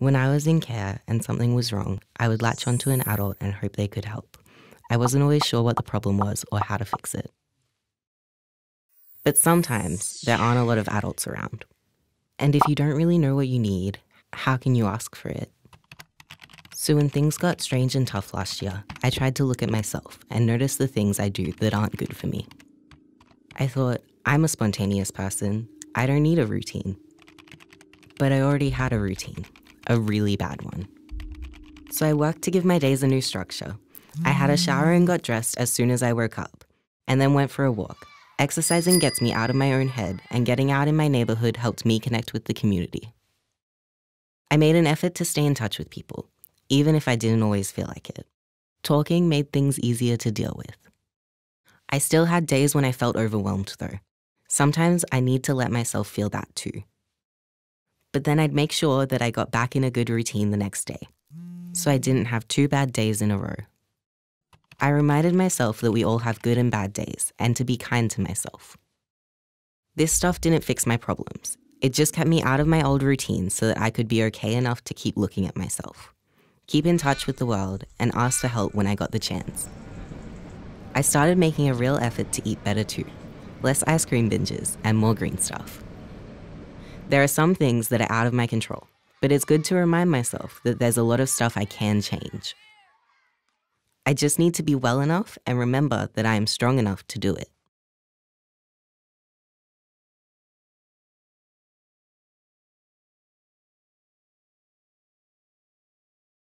When I was in care and something was wrong, I would latch onto an adult and hope they could help. I wasn't always sure what the problem was or how to fix it. But sometimes there aren't a lot of adults around. And if you don't really know what you need, how can you ask for it? So, when things got strange and tough last year, I tried to look at myself and notice the things I do that aren't good for me. I thought, I'm a spontaneous person. I don't need a routine. But I already had a routine a really bad one. So I worked to give my days a new structure. Mm. I had a shower and got dressed as soon as I woke up, and then went for a walk. Exercising gets me out of my own head, and getting out in my neighborhood helped me connect with the community. I made an effort to stay in touch with people, even if I didn't always feel like it. Talking made things easier to deal with. I still had days when I felt overwhelmed, though. Sometimes I need to let myself feel that too but then I'd make sure that I got back in a good routine the next day, so I didn't have two bad days in a row. I reminded myself that we all have good and bad days and to be kind to myself. This stuff didn't fix my problems. It just kept me out of my old routine so that I could be okay enough to keep looking at myself, keep in touch with the world, and ask for help when I got the chance. I started making a real effort to eat better too less ice cream binges and more green stuff. There are some things that are out of my control, but it's good to remind myself that there's a lot of stuff I can change. I just need to be well enough and remember that I am strong enough to do it.